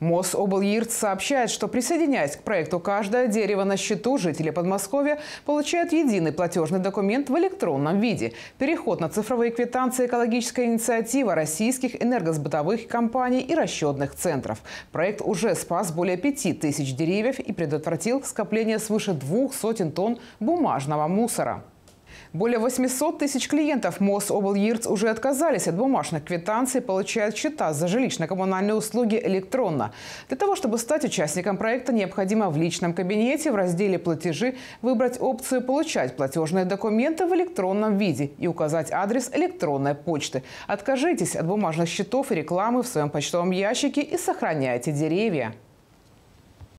Мособльирт сообщает, что присоединяясь к проекту «Каждое дерево на счету», жители Подмосковья получают единый платежный документ в электронном виде. Переход на цифровые квитанции – экологическая инициатива российских энергосбытовых компаний и расчетных центров. Проект уже спас более пяти тысяч деревьев и предотвратил скопление свыше двух сотен тонн бумажного мусора. Более 800 тысяч клиентов МОЗ Облйирц уже отказались от бумажных квитанций и получают счета за жилищно-коммунальные услуги электронно. Для того, чтобы стать участником проекта, необходимо в личном кабинете в разделе «Платежи» выбрать опцию «Получать платежные документы в электронном виде» и указать адрес электронной почты. Откажитесь от бумажных счетов и рекламы в своем почтовом ящике и сохраняйте деревья.